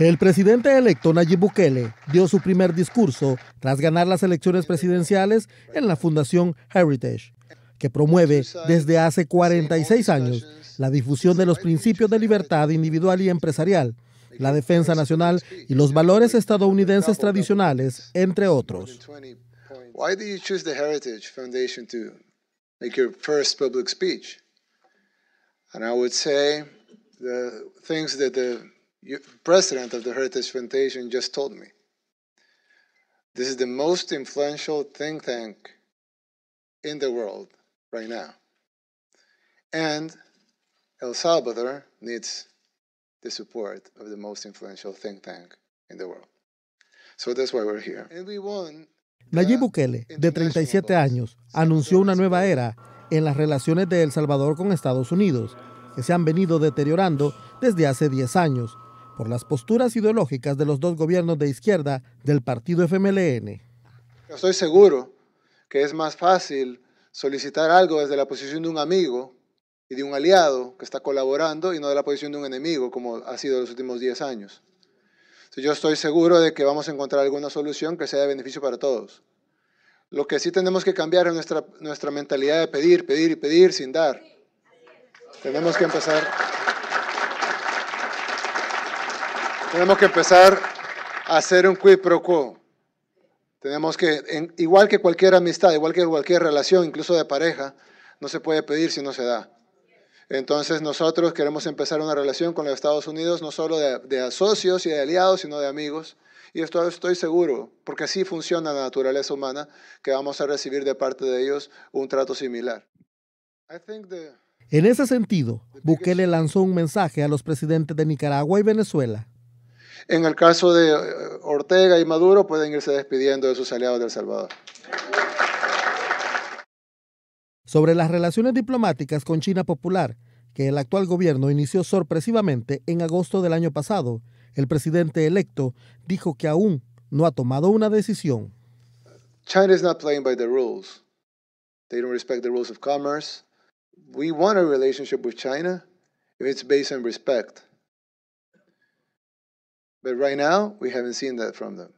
El presidente electo Nayib Bukele dio su primer discurso tras ganar las elecciones presidenciales en la Fundación Heritage, que promueve desde hace 46 años la difusión de los principios de libertad individual y empresarial, la defensa nacional y los valores estadounidenses tradicionales, entre otros. Why you choose the Heritage Foundation to make your first public speech? And I would say the things that the president of the Heritage Foundation just told me. This is the most influential think tank in the world right now. And El Salvador needs the support of the most influential think tank in the world. So that's why we're here. And we won Nayib Bukele, de 37 años, anunció una nueva era en las relaciones de El Salvador con Estados Unidos, que se han venido deteriorando desde hace 10 años por las posturas ideológicas de los dos gobiernos de izquierda del partido FMLN. Yo estoy seguro que es más fácil solicitar algo desde la posición de un amigo y de un aliado que está colaborando y no de la posición de un enemigo, como ha sido los últimos 10 años. Yo estoy seguro de que vamos a encontrar alguna solución que sea de beneficio para todos. Lo que sí tenemos que cambiar es nuestra, nuestra mentalidad de pedir, pedir y pedir sin dar. Tenemos que empezar. Tenemos que empezar a hacer un quid pro quo. Tenemos que, igual que cualquier amistad, igual que cualquier relación, incluso de pareja, no se puede pedir si no se da. Entonces nosotros queremos empezar una relación con los Estados Unidos, no solo de, de socios y de aliados, sino de amigos. Y esto estoy seguro, porque así funciona la naturaleza humana, que vamos a recibir de parte de ellos un trato similar. En ese sentido, Bukele lanzó un mensaje a los presidentes de Nicaragua y Venezuela en el caso de eh, Ortega y Maduro, pueden irse despidiendo de sus aliados del Salvador. Sobre las relaciones diplomáticas con China Popular, que el actual gobierno inició sorpresivamente en agosto del año pasado, el presidente electo dijo que aún no ha tomado una decisión. China is not playing by the rules. They don't respect the rules of commerce. We want a relationship with China if it's based on respect. But right now, we haven't seen that from them.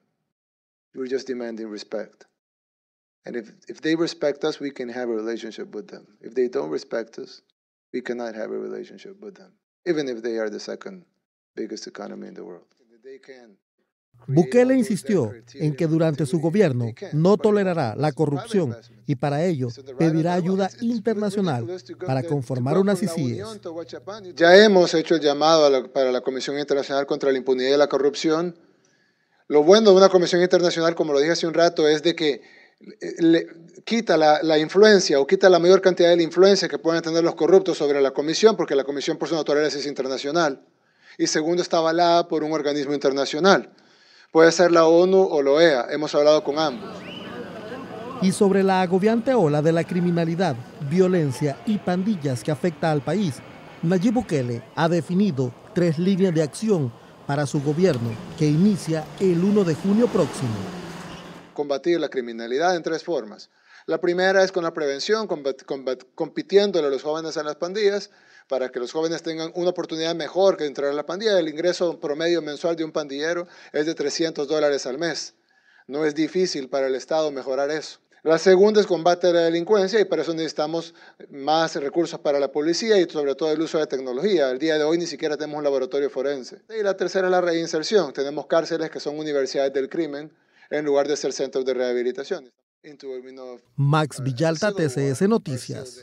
We're just demanding respect. And if, if they respect us, we can have a relationship with them. If they don't respect us, we cannot have a relationship with them, even if they are the second biggest economy in the world. They can Bukele insistió en que durante su gobierno no tolerará la corrupción y para ello pedirá ayuda internacional para conformar una CICIES. Ya hemos hecho el llamado para la Comisión Internacional contra la Impunidad y la Corrupción. Lo bueno de una Comisión Internacional, como lo dije hace un rato, es de que eh, quita la, influencia o quita la mayor cantidad de la influencia que pueden tener los corruptos sobre la Comisión, porque la Comisión por su naturaleza es internacional. Y segundo, está avalada por un organismo internacional. Puede ser la ONU o la OEA, hemos hablado con ambos. Y sobre la agobiante ola de la criminalidad, violencia y pandillas que afecta al país, Nayib Bukele ha definido tres líneas de acción para su gobierno que inicia el 1 de junio próximo. Combatir la criminalidad en tres formas. La primera es con la prevención, compitiéndole a los jóvenes en las pandillas para que los jóvenes tengan una oportunidad mejor que entrar en la pandilla. El ingreso promedio mensual de un pandillero es de 300 dólares al mes. No es difícil para el Estado mejorar eso. La segunda es combate a la delincuencia y para eso necesitamos más recursos para la policía y sobre todo el uso de tecnología. El día de hoy ni siquiera tenemos un laboratorio forense. Y la tercera es la reinserción. Tenemos cárceles que son universidades del crimen en lugar de ser centros de rehabilitación. Max Villalta, TCS Noticias.